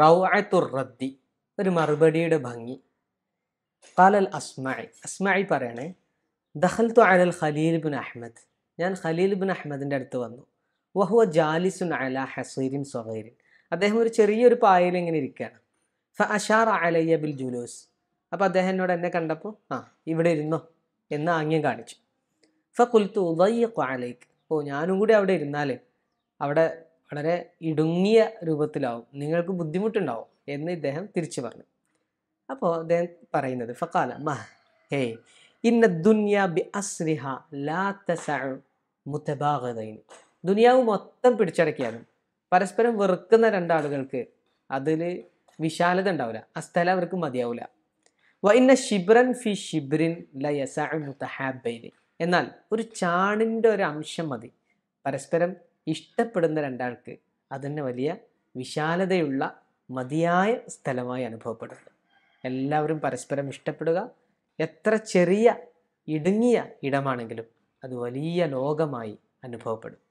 റൗഅത്തുർ റദ്ദി ഒരു മറുപടിയുടെ ഭംഗി കാലൽ അസ്മായി അസ്മായി പറയണേ ദഹൽത്തു അലൽ ഖലീൽ ഇബ്നു അഹമ്മദ് ഞാൻ ഖലീൽ ഇബ്നു അഹമ്മദിൻ്റെ അടുത്ത് വന്നു വഹുവ ജാലിസുൻ അല ഹസീരിൻ സൊഹൈരിൻ അദ്ദേഹം ഒരു ചെറിയൊരു പായയിൽ ഇങ്ങനെ ഇരിക്കുകയാണ് ഫ അഷാർ അലയ്യ ബിൽ ജുലൂസ് അപ്പോൾ അദ്ദേഹം എന്നോട് എന്നെ കണ്ടപ്പോൾ ആ ഇവിടെ ഇരുന്നോ എന്ന് ആംഗ്യം കാണിച്ചു ഫ കുൽത്തു ഉദയ്യ അലൈക്ക് ഓ ഞാനും കൂടി അവിടെ ഇരുന്നാലേ അവിടെ വളരെ ഇടുങ്ങിയ രൂപത്തിലാവും നിങ്ങൾക്ക് ബുദ്ധിമുട്ടുണ്ടാവും എന്ന് ഇദ്ദേഹം തിരിച്ചു പറഞ്ഞു അപ്പോൾ അദ്ദേഹം പറയുന്നത് ഫക്കാല മഹ ഹേ ഇന്ന ദുനിയാ ബി അസ്രിഹ ലാ ദുനിയാവ് മൊത്തം പിടിച്ചടക്കിയാലും പരസ്പരം വെറുക്കുന്ന രണ്ടാളുകൾക്ക് അതിൽ വിശാലത ഉണ്ടാവില്ല ആ സ്ഥലം അവർക്ക് മതിയാവില്ല വ ഇന്ന ഷിബ്രൻ ഫി ഷിബ്രിൻ ലയസ മുത്തഹാബൈനി എന്നാൽ ഒരു ചാണിൻ്റെ ഒരു അംശം മതി പരസ്പരം ഇഷ്ടപ്പെടുന്ന രണ്ടാൾക്ക് അതിന് വലിയ വിശാലതയുള്ള മതിയായ സ്ഥലമായി അനുഭവപ്പെടുന്നത് എല്ലാവരും പരസ്പരം ഇഷ്ടപ്പെടുക എത്ര ചെറിയ ഇടുങ്ങിയ ഇടമാണെങ്കിലും അത് വലിയ ലോകമായി അനുഭവപ്പെടും